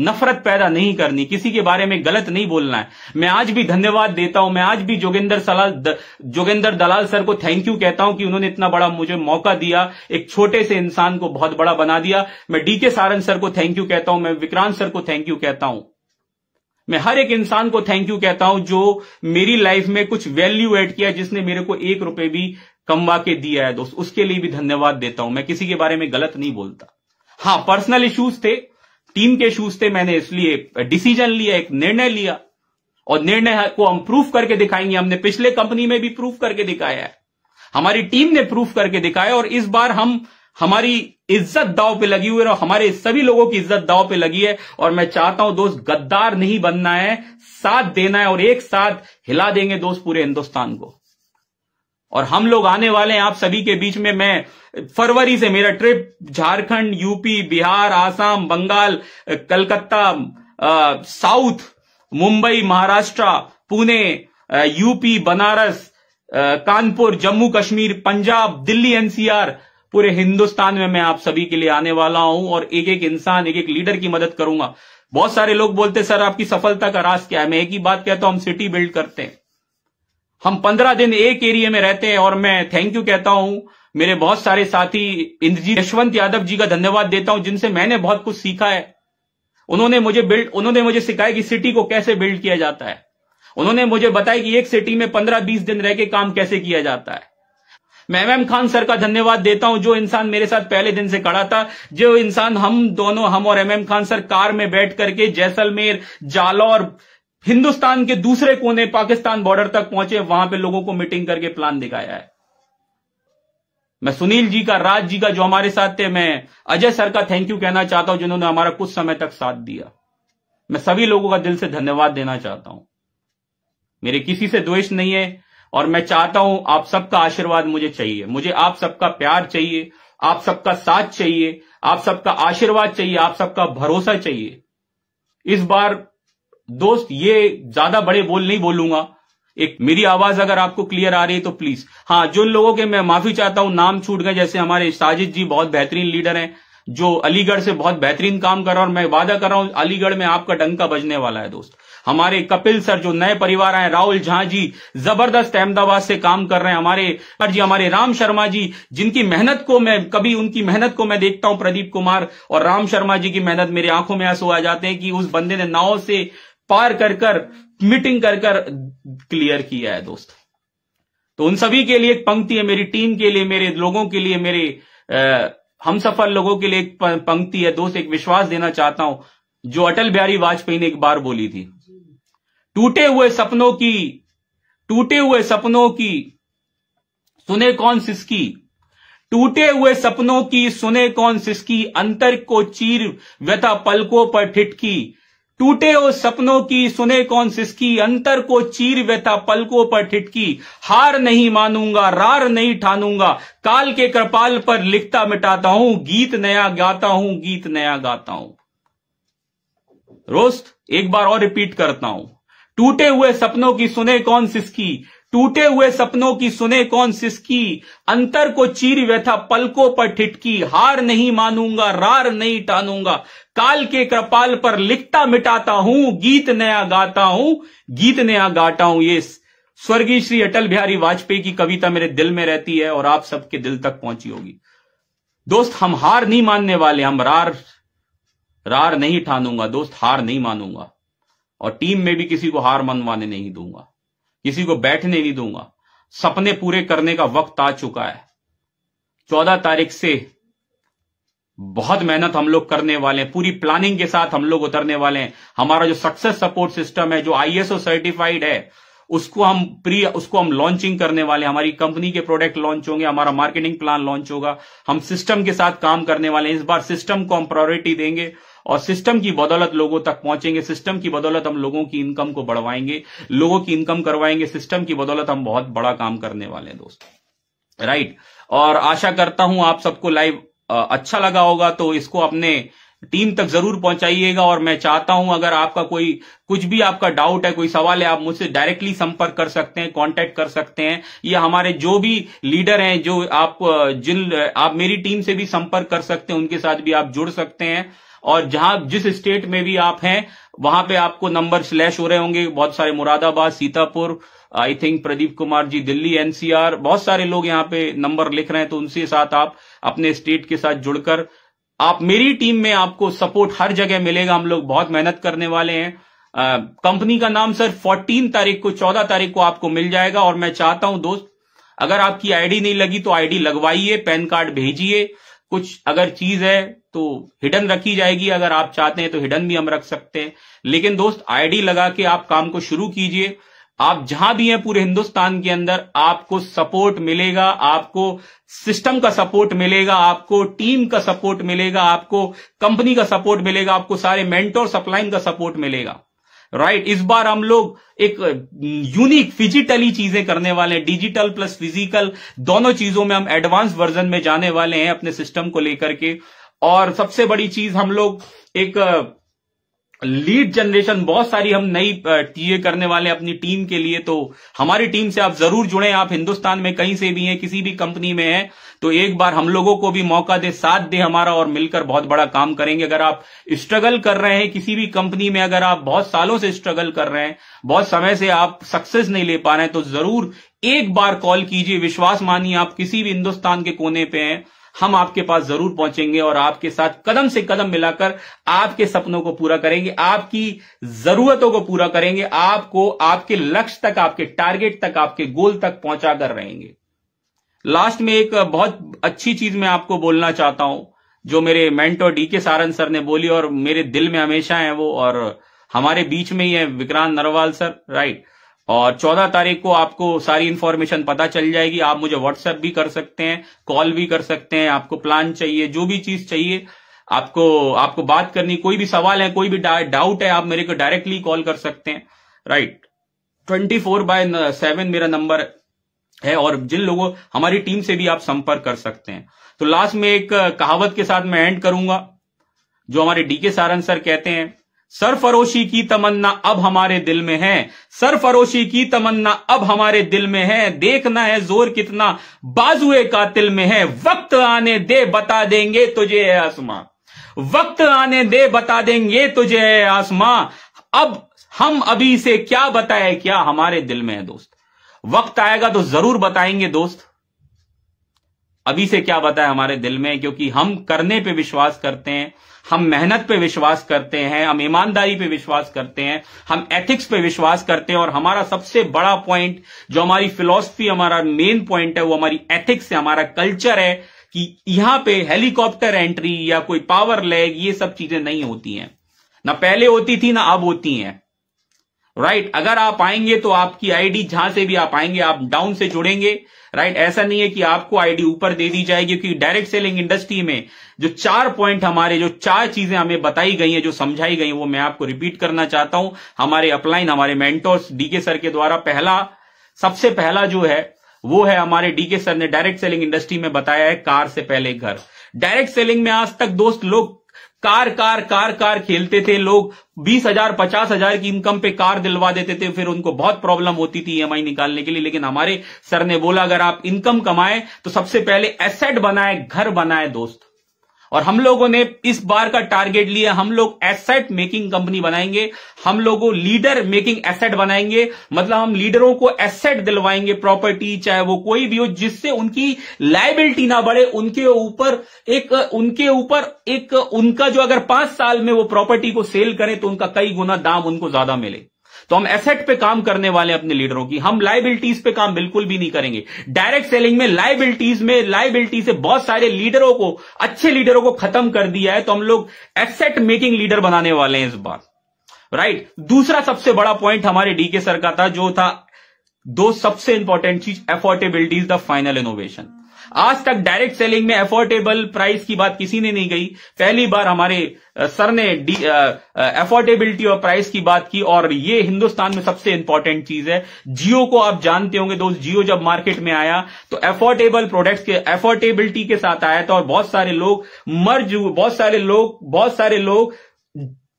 नफरत पैदा नहीं करनी किसी के बारे में गलत नहीं बोलना है मैं आज भी धन्यवाद देता हूं मैं आज भी जोगिंदर सलाल जोगिंदर दलाल सर को थैंक यू कहता हूं कि उन्होंने इतना बड़ा मुझे मौका दिया एक छोटे से इंसान को बहुत बड़ा बना दिया मैं डीके सारन सर को थैंक यू कहता हूं मैं विक्रांत सर को थैंक यू कहता हूं मैं हर एक इंसान को थैंक यू कहता हूं जो मेरी लाइफ में कुछ वैल्यू एड किया जिसने मेरे को एक रुपए भी कमवा के दिया है दोस्त उसके लिए भी धन्यवाद देता हूं मैं किसी के बारे में गलत नहीं बोलता हाँ पर्सनल इश्यूज थे टीम के शूज थे मैंने इसलिए डिसीजन लिया एक निर्णय लिया और निर्णय को हम प्रूफ करके दिखाएंगे हमने पिछले कंपनी में भी प्रूफ करके दिखाया है हमारी टीम ने प्रूफ करके दिखाया और इस बार हम हमारी इज्जत दाव पे लगी हुई है और हमारे सभी लोगों की इज्जत दाव पे लगी है और मैं चाहता हूं दोस्त गद्दार नहीं बनना है साथ देना है और एक साथ हिला देंगे दोस्त पूरे हिंदुस्तान को और हम लोग आने वाले हैं आप सभी के बीच में मैं फरवरी से मेरा trip Jharkhand UP Bihar Assam Bengal Calcutta south Mumbai Maharashtra Pune UP Banaras Kanpur Jammu Kashmir Punjab Delhi NCR पूरे हिंदुस्तान में मैं आप सभी के लिए आने वाला हूं और एक एक इंसान एक एक लीडर की मदद करूंगा बहुत सारे लोग बोलते सर आपकी सफलता का राज क्या है मैं एक ही बात कहता हूं हम सिटी बिल्ड करते हैं हम पंद्रह दिन एक एरिया में रहते हैं और मैं थैंक यू कहता हूं मेरे बहुत सारे साथी इंद्रजीत यशवंत यादव जी का धन्यवाद देता हूं जिनसे मैंने बहुत कुछ सीखा है उन्होंने मुझे बिल्ड उन्होंने मुझे सिखाया कि सिटी को कैसे बिल्ड किया जाता है उन्होंने मुझे बताया कि एक सिटी में पंद्रह बीस दिन रह के काम कैसे किया जाता है मैं एम खान सर का धन्यवाद देता हूं जो इंसान मेरे साथ पहले दिन से खड़ा था जो इंसान हम दोनों हम और M M Khan sir car में बैठ करके जैसलमेर जालौर हिंदुस्तान के दूसरे कोने पाकिस्तान बॉर्डर तक पहुंचे वहां पे लोगों को मीटिंग करके प्लान दिखाया है मैं सुनील जी का राज जी का जो हमारे साथ थे मैं अजय सर का थैंक यू कहना चाहता हूं जिन्होंने हमारा कुछ समय तक साथ दिया मैं सभी लोगों का दिल से धन्यवाद देना चाहता हूं मेरे किसी से द्वेष नहीं है और मैं चाहता हूं आप सबका आशीर्वाद मुझे चाहिए मुझे आप सबका प्यार चाहिए आप सबका साथ चाहिए आप सबका आशीर्वाद चाहिए आप सबका भरोसा चाहिए इस बार दोस्त ये ज्यादा बड़े बोल नहीं बोलूंगा एक मेरी आवाज अगर आपको क्लियर आ रही है तो प्लीज हाँ जिन लोगों के मैं माफी चाहता हूं नाम छूट गए जैसे हमारे साजिद जी बहुत बेहतरीन लीडर हैं जो अलीगढ़ से बहुत बेहतरीन काम कर रहा और मैं वादा कर रहा हूं अलीगढ़ में आपका डंका बजने वाला है दोस्त हमारे कपिल सर जो नए परिवार आए राहुल झा जी जबरदस्त अहमदाबाद से काम कर रहे हैं हमारे पर जी हमारे राम शर्मा जी जिनकी मेहनत को मैं कभी उनकी मेहनत को मैं देखता हूं प्रदीप कुमार और राम शर्मा जी की मेहनत मेरे आंखों में आंसू आ जाते हैं कि उस बंदे ने नाव से पार कर कर मीटिंग कर कर क्लियर किया है दोस्त तो उन सभी के लिए एक पंक्ति है मेरी टीम के लिए मेरे लोगों के लिए मेरे आ, हम सफल लोगों के लिए एक पंक्ति है दोस्त एक विश्वास देना चाहता हूं जो अटल बिहारी वाजपेयी ने एक बार बोली थी टूटे हुए सपनों की टूटे हुए सपनों की सुने कौन सिसकी टूटे हुए सपनों की सुने कौन सिसकी अंतर को चीर व्यथा पलकों पर ठिटकी टूटे ओ सपनों की सुने कौन सिसकी अंतर को चीर व्यथा पलकों पर ठिटकी हार नहीं मानूंगा रार नहीं ठानूंगा काल के कृपाल पर लिखता मिटाता हूं गीत नया गाता हूं गीत नया गाता हूं रोस्त एक बार और रिपीट करता हूं टूटे हुए सपनों की सुने कौन सिसकी टूटे हुए सपनों की सुने कौन सिसकी अंतर को चीर व्यथा पलकों पर ठिटकी हार नहीं मानूंगा रार नहीं टानूंगा काल के कृपाल पर लिखता मिटाता हूं गीत नया गाता हूं गीत नया गाता हूं ये स्वर्गीय श्री अटल बिहारी वाजपेयी की कविता मेरे दिल में रहती है और आप सबके दिल तक पहुंची होगी दोस्त हम हार नहीं मानने वाले हम रार रार नहीं ठानूंगा दोस्त हार नहीं मानूंगा और टीम में भी किसी को हार मनवाने नहीं दूंगा किसी को बैठने नहीं दूंगा सपने पूरे करने का वक्त आ चुका है चौदह तारीख से बहुत मेहनत हम लोग करने वाले हैं पूरी प्लानिंग के साथ हम लोग उतरने वाले हैं हमारा जो सक्सेस सपोर्ट सिस्टम है जो आईएसओ सर्टिफाइड है उसको हम प्री उसको हम लॉन्चिंग करने वाले हमारी कंपनी के प्रोडक्ट लॉन्च होंगे हमारा मार्केटिंग प्लान लॉन्च होगा हम सिस्टम के साथ काम करने वाले हैं इस बार सिस्टम को हम प्रायोरिटी देंगे और सिस्टम की बदौलत लोगों तक पहुंचेंगे सिस्टम की बदौलत हम लोगों की इनकम को बढ़वाएंगे लोगों की इनकम करवाएंगे सिस्टम की बदौलत हम बहुत बड़ा काम करने वाले हैं दोस्तों राइट और आशा करता हूं आप सबको लाइव अच्छा लगा होगा तो इसको अपने टीम तक जरूर पहुंचाइएगा और मैं चाहता हूं अगर आपका कोई कुछ भी आपका डाउट है कोई सवाल है आप मुझसे डायरेक्टली संपर्क कर सकते हैं कांटेक्ट कर सकते हैं या हमारे जो भी लीडर हैं जो आप जिन आप मेरी टीम से भी संपर्क कर सकते हैं उनके साथ भी आप जुड़ सकते हैं और जहां जिस स्टेट में भी आप हैं वहां पे आपको नंबर स्लैश हो रहे होंगे बहुत सारे Moradabad Sitapur I think Pradeep Kumar ji Delhi NCR बहुत सारे लोग यहाँ पे नंबर लिख रहे हैं तो उनके साथ आप अपने स्टेट के साथ जुड़कर आप मेरी टीम में आपको सपोर्ट हर जगह मिलेगा हम लोग बहुत मेहनत करने वाले हैं कंपनी का नाम सर 14 तारीख को 14 तारीख को आपको मिल जाएगा और मैं चाहता हूं दोस्त अगर आपकी आईडी नहीं लगी तो आईडी लगवाइए पैन कार्ड भेजिए कुछ अगर चीज है तो हिडन रखी जाएगी अगर आप चाहते हैं तो हिडन भी हम रख सकते हैं लेकिन दोस्त आईडी लगा के आप काम को शुरू कीजिए आप जहां भी हैं पूरे हिंदुस्तान के अंदर आपको सपोर्ट मिलेगा आपको सिस्टम का सपोर्ट मिलेगा आपको टीम का सपोर्ट मिलेगा आपको कंपनी का सपोर्ट मिलेगा आपको सारे मेंटोर सप्लाइन का सपोर्ट मिलेगा राइट right? इस बार हम लोग एक यूनिक uh, फिजिटली चीजें करने वाले हैं डिजिटल प्लस फिजिकल दोनों चीजों में हम एडवांस वर्जन में जाने वाले हैं अपने सिस्टम को लेकर के और सबसे बड़ी चीज हम लोग एक लीड जनरेशन बहुत सारी हम नई टीए करने वाले अपनी टीम के लिए तो हमारी टीम से आप जरूर जुड़े आप हिंदुस्तान में कहीं से भी हैं किसी भी कंपनी में हैं तो एक बार हम लोगों को भी मौका दे साथ दे हमारा और मिलकर बहुत बड़ा काम करेंगे अगर आप स्ट्रगल कर रहे हैं किसी भी कंपनी में अगर आप बहुत सालों से स्ट्रगल कर रहे हैं बहुत समय से आप सक्सेस नहीं ले पा रहे हैं तो जरूर एक बार कॉल कीजिए विश्वास मानिए आप किसी भी हिंदुस्तान के कोने पे हैं हम आपके पास जरूर पहुंचेंगे और आपके साथ कदम से कदम मिलाकर आपके सपनों को पूरा करेंगे आपकी जरूरतों को पूरा करेंगे आपको आपके लक्ष्य तक आपके टारगेट तक आपके गोल तक पहुंचाकर रहेंगे लास्ट में एक बहुत अच्छी चीज मैं आपको बोलना चाहता हूं जो मेरे मेंटो डी के सारन सर ने बोली और मेरे दिल में हमेशा है वो और हमारे बीच में ही है विक्रांत नरवाल सर राइट और 14 तारीख को आपको सारी इन्फॉर्मेशन पता चल जाएगी आप मुझे व्हाट्सएप भी कर सकते हैं कॉल भी कर सकते हैं आपको प्लान चाहिए जो भी चीज चाहिए आपको आपको बात करनी कोई भी सवाल है कोई भी डाउट है आप मेरे को डायरेक्टली कॉल कर सकते हैं right twenty four by seven मेरा नंबर है और जिन लोगों हमारी टीम से भी आप संपर्क कर सकते हैं तो लास्ट में एक कहावत के साथ मैं एंड करूंगा जो हमारे डीके सारन सर कहते हैं सरफरोशी की तमन्ना अब हमारे दिल में है सरफरोशी की तमन्ना अब हमारे दिल में है देखना है जोर कितना बाजुए कातिल में है वक्त आने दे बता देंगे तुझे आसमां वक्त आने दे बता देंगे तुझे आसमां अब हम अभी से क्या बताए क्या हमारे दिल में है दोस्त वक्त आएगा तो जरूर बताएंगे दोस्त अभी से क्या बताए हमारे दिल में क्योंकि हम करने पे विश्वास करते हैं हम मेहनत पे विश्वास करते हैं हम ईमानदारी पे विश्वास करते हैं हम एथिक्स पे विश्वास करते हैं और हमारा सबसे बड़ा पॉइंट जो हमारी फिलॉसफी हमारा मेन पॉइंट है वो हमारी एथिक्स है हमारा कल्चर है कि यहां पे हेलीकॉप्टर एंट्री या कोई पावर लैग ये सब चीजें नहीं होती हैं ना पहले होती थी ना अब होती हैं राइट right? अगर आप आएंगे तो आपकी आईडी जहां से भी आप आएंगे आप डाउन से जुड़ेंगे राइट ऐसा नहीं है कि आपको आईडी ऊपर दे दी जाएगी क्योंकि डायरेक्ट सेलिंग इंडस्ट्री में जो चार पॉइंट हमारे जो चार चीजें हमें बताई गई हैं जो समझाई गई वो मैं आपको रिपीट करना चाहता हूं हमारे अपलाइन हमारे मेंटोर्स डीके सर के द्वारा पहला सबसे पहला जो है वो है हमारे डीके सर ने डायरेक्ट सेलिंग इंडस्ट्री में बताया है कार से पहले घर डायरेक्ट सेलिंग में आज तक दोस्त लोग कार कार कार कार खेलते थे लोग बीस हजार पचास हजार की इनकम पे कार दिलवा देते थे फिर उनको बहुत प्रॉब्लम होती थी ई e निकालने के लिए लेकिन हमारे सर ने बोला अगर आप इनकम कमाए तो सबसे पहले एसेट बनाए घर बनाए दोस्त और हम लोगों ने इस बार का टारगेट लिया हम लोग एसेट मेकिंग कंपनी बनाएंगे हम लोगों लीडर मेकिंग एसेट बनाएंगे मतलब हम लीडरों को एसेट दिलवाएंगे प्रॉपर्टी चाहे वो कोई भी हो जिससे उनकी लाइबिलिटी ना बढ़े उनके ऊपर एक उनके ऊपर एक उनका जो अगर पांच साल में वो प्रॉपर्टी को सेल करें तो उनका कई गुना दाम उनको ज्यादा मिले तो हम एसेट पे काम करने वाले अपने लीडरों की हम लाइबिलिटीज पे काम बिल्कुल भी नहीं करेंगे डायरेक्ट सेलिंग में लाइबिलिटीज में लाइबिलिटी से बहुत सारे लीडरों को अच्छे लीडरों को खत्म कर दिया है तो हम लोग एसेट मेकिंग लीडर बनाने वाले हैं इस बार राइट right? दूसरा सबसे बड़ा पॉइंट हमारे डीके सर का था जो था दो सबसे इंपॉर्टेंट चीज affordability is the final innovation आज तक डायरेक्ट सेलिंग में अफोर्डेबल प्राइस की बात किसी ने नहीं कही पहली बार हमारे सर ने अफोर्डेबिलिटी और प्राइस की बात की और ये हिंदुस्तान में सबसे इंपॉर्टेंट चीज है जियो को आप जानते होंगे दोस्त जियो जब मार्केट में आया तो अफोर्डेबल प्रोडक्ट्स के अफोर्डेबिलिटी के साथ आया था और बहुत सारे लोग मर्ज बहुत सारे लोग बहुत सारे लोग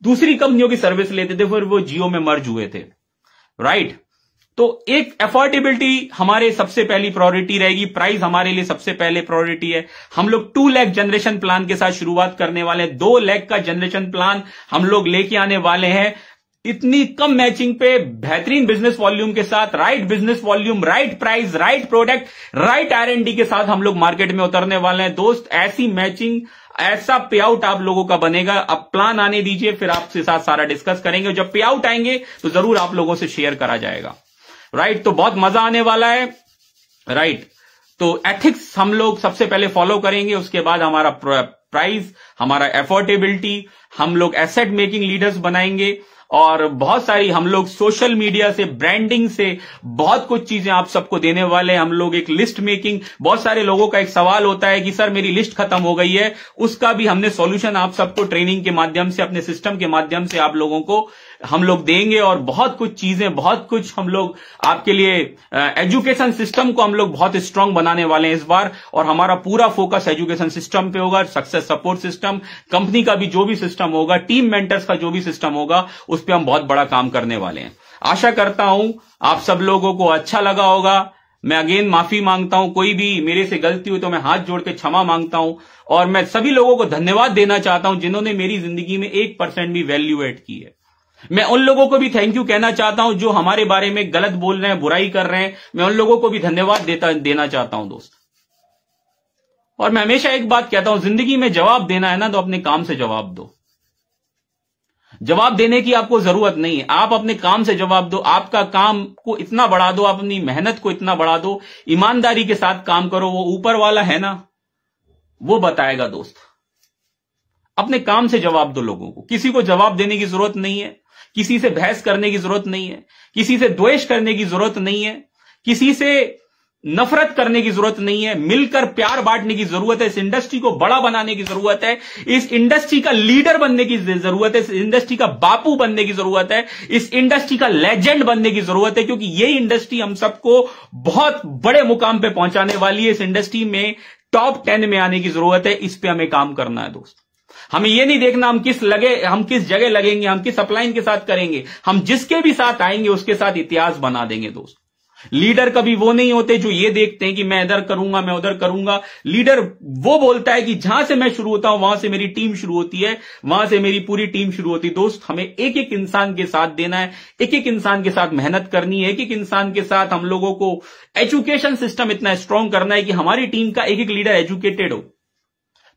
दूसरी कंपनियों की सर्विस लेते थे फिर वो जियो में मर्ज हुए थे राइट right? तो एक अफोर्डेबिलिटी हमारे सबसे पहली प्रायोरिटी रहेगी प्राइस हमारे लिए सबसे पहले प्रायोरिटी है हम लोग टू लैख जनरेशन प्लान के साथ शुरुआत करने वाले हैं दो लैख का जनरेशन प्लान हम लोग लेके आने वाले हैं इतनी कम मैचिंग पे बेहतरीन बिजनेस वॉल्यूम के साथ right business volume right price right product right R के साथ हम लोग मार्केट में उतरने वाले हैं दोस्त ऐसी मैचिंग ऐसा पे आउट आप लोगों का बनेगा अब प्लान आने दीजिए फिर आपके साथ सारा डिस्कस करेंगे जब पे आउट आएंगे तो जरूर आप लोगों से शेयर करा जाएगा राइट तो बहुत मजा आने वाला है राइट तो एथिक्स हम लोग सबसे पहले फॉलो करेंगे उसके बाद हमारा प्राइस हमारा एफोर्डेबिलिटी हम लोग एसेट मेकिंग लीडर्स बनाएंगे और बहुत सारी हम लोग सोशल मीडिया से ब्रांडिंग से बहुत कुछ चीजें आप सबको देने वाले हैं हम लोग एक लिस्ट मेकिंग बहुत सारे लोगों का एक सवाल होता है कि सर मेरी लिस्ट खत्म हो गई है उसका भी हमने सॉल्यूशन आप सबको ट्रेनिंग के माध्यम से अपने सिस्टम के माध्यम से आप लोगों को हम लोग देंगे और बहुत कुछ चीजें बहुत कुछ हम लोग आपके लिए एजुकेशन सिस्टम को हम लोग बहुत स्ट्रांग बनाने वाले हैं इस बार और हमारा पूरा फोकस एजुकेशन सिस्टम पे होगा सक्सेस सपोर्ट सिस्टम कंपनी का भी जो भी सिस्टम होगा टीम मेंटर्स का जो भी सिस्टम होगा उस पर हम बहुत बड़ा काम करने वाले हैं आशा करता हूं आप सब लोगों को अच्छा लगा होगा मैं अगेन माफी मांगता हूं कोई भी मेरे से गलती हुई तो मैं हाथ जोड़ के क्षमा मांगता हूं और मैं सभी लोगों को धन्यवाद देना चाहता हूं जिन्होंने मेरी जिंदगी में एक परसेंट भी वैल्यू एड की है मैं उन लोगों को भी थैंक यू कहना चाहता हूं जो हमारे बारे में गलत बोल रहे हैं बुराई कर रहे हैं मैं उन लोगों को भी धन्यवाद देता देना चाहता हूं दोस्त और मैं हमेशा एक बात कहता हूं जिंदगी में जवाब देना है ना तो अपने काम से जवाब दो जवाब देने की आपको जरूरत नहीं है आप अपने काम से जवाब दो आपका काम को इतना बढ़ा दो आप अपनी मेहनत को इतना बढ़ा दो ईमानदारी के साथ काम करो वो ऊपर वाला है ना वो बताएगा दोस्त अपने काम से जवाब दो लोगों को किसी को जवाब देने की जरूरत नहीं है किसी से बहस करने की जरूरत नहीं है किसी से द्वेष करने की जरूरत नहीं है किसी से नफरत करने की जरूरत नहीं है मिलकर प्यार बांटने की जरूरत है इस इंडस्ट्री को बड़ा बनाने की जरूरत है इस इंडस्ट्री का लीडर बनने की जरूरत है इस इंडस्ट्री का बापू बनने की जरूरत है इस इंडस्ट्री का लेजेंड बनने की जरूरत है क्योंकि ये इंडस्ट्री हम सबको बहुत बड़े मुकाम पे पहुंचाने वाली है इस इंडस्ट्री में टॉप टेन में आने की जरूरत है इस पर हमें काम करना है दोस्तों हमें ये नहीं देखना हम किस लगे हम किस जगह लगेंगे हम किस अपलाइन के साथ करेंगे हम जिसके भी साथ आएंगे उसके साथ इतिहास बना देंगे दोस्त लीडर कभी वो नहीं होते जो ये देखते हैं कि मैं इधर करूंगा मैं उधर करूंगा लीडर वो बोलता है कि जहां से मैं शुरू होता हूं वहां से मेरी टीम शुरू होती है वहां से मेरी पूरी टीम शुरू होती है दोस्त हमें एक एक इंसान के साथ देना है एक एक इंसान के साथ मेहनत करनी है एक एक इंसान के साथ हम लोगों को एजुकेशन सिस्टम इतना स्ट्रांग करना है कि हमारी टीम का एक एक लीडर एजुकेटेड हो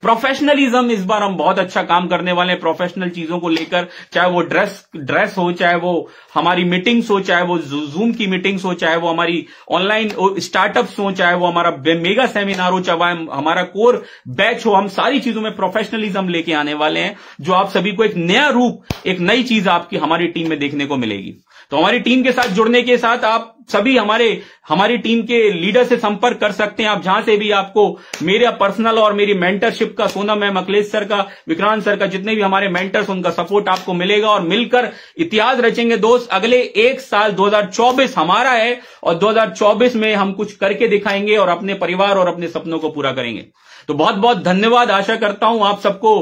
प्रोफेशनलिज्म इस बार हम बहुत अच्छा काम करने वाले हैं प्रोफेशनल चीजों को लेकर चाहे वो ड्रेस ड्रेस हो चाहे वो हमारी मीटिंग्स हो चाहे वो जूम की मीटिंग्स हो चाहे वो हमारी ऑनलाइन स्टार्टअप्स हो चाहे वो हमारा मेगा सेमिनार हो चाहे हमारा कोर बैच हो हम सारी चीजों में प्रोफेशनलिज्म लेके आने वाले हैं जो आप सभी को एक नया रूप एक नई चीज आपकी हमारी टीम में देखने को मिलेगी तो हमारी टीम के साथ जुड़ने के साथ आप सभी हमारे हमारी टीम के लीडर से संपर्क कर सकते हैं आप जहां से भी आपको मेरा पर्सनल और मेरी मेंटरशिप का सोना मैम अखिलेश सर का विक्रांत सर का जितने भी हमारे मेंटर्स उनका सपोर्ट आपको मिलेगा और मिलकर इतिहास रचेंगे दोस्त अगले एक साल 2024 हमारा है और 2024 में हम कुछ करके दिखाएंगे और अपने परिवार और अपने सपनों को पूरा करेंगे तो बहुत बहुत धन्यवाद आशा करता हूं आप सबको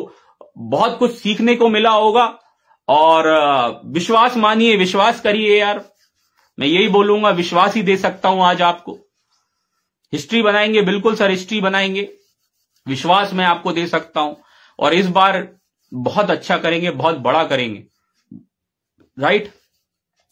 बहुत कुछ सीखने को मिला होगा और विश्वास मानिए विश्वास करिए यार मैं यही बोलूंगा विश्वास ही दे सकता हूं आज आपको हिस्ट्री बनाएंगे बिल्कुल सर हिस्ट्री बनाएंगे विश्वास मैं आपको दे सकता हूं और इस बार बहुत अच्छा करेंगे बहुत बड़ा करेंगे राइट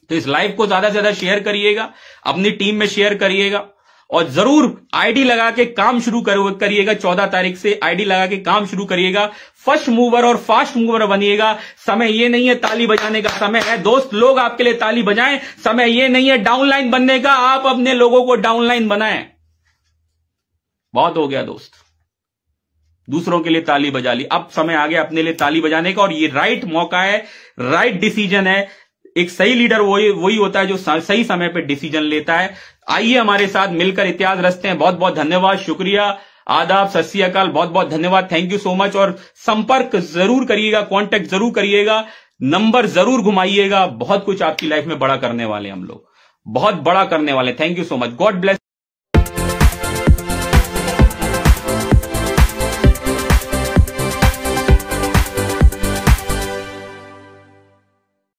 तो इस लाइव को ज्यादा से ज्यादा शेयर करिएगा अपनी टीम में शेयर करिएगा और जरूर आईडी लगा के काम शुरू करिएगा चौदह तारीख से आईडी लगा के काम शुरू करिएगा फर्स्ट मूवर और फास्ट मूवर बनिएगा समय ये नहीं है ताली बजाने का समय है दोस्त लोग आपके लिए ताली बजाएं समय ये नहीं है डाउनलाइन बनने का आप अपने लोगों को डाउनलाइन बनाएं बहुत हो गया दोस्त दूसरों के लिए ताली बजा ली अब समय आ गया अपने लिए ताली बजाने का और ये राइट मौका है राइट डिसीजन है एक सही लीडर वही वही होता है जो सही समय पर डिसीजन लेता है आइए हमारे साथ मिलकर इतिहास रचते हैं बहुत बहुत धन्यवाद शुक्रिया आदाब सत अकाल बहुत बहुत धन्यवाद थैंक यू सो मच और संपर्क जरूर करिएगा कॉन्टेक्ट जरूर करिएगा नंबर जरूर घुमाइएगा बहुत कुछ आपकी लाइफ में बड़ा करने वाले हम लोग बहुत बड़ा करने वाले thank you so much God bless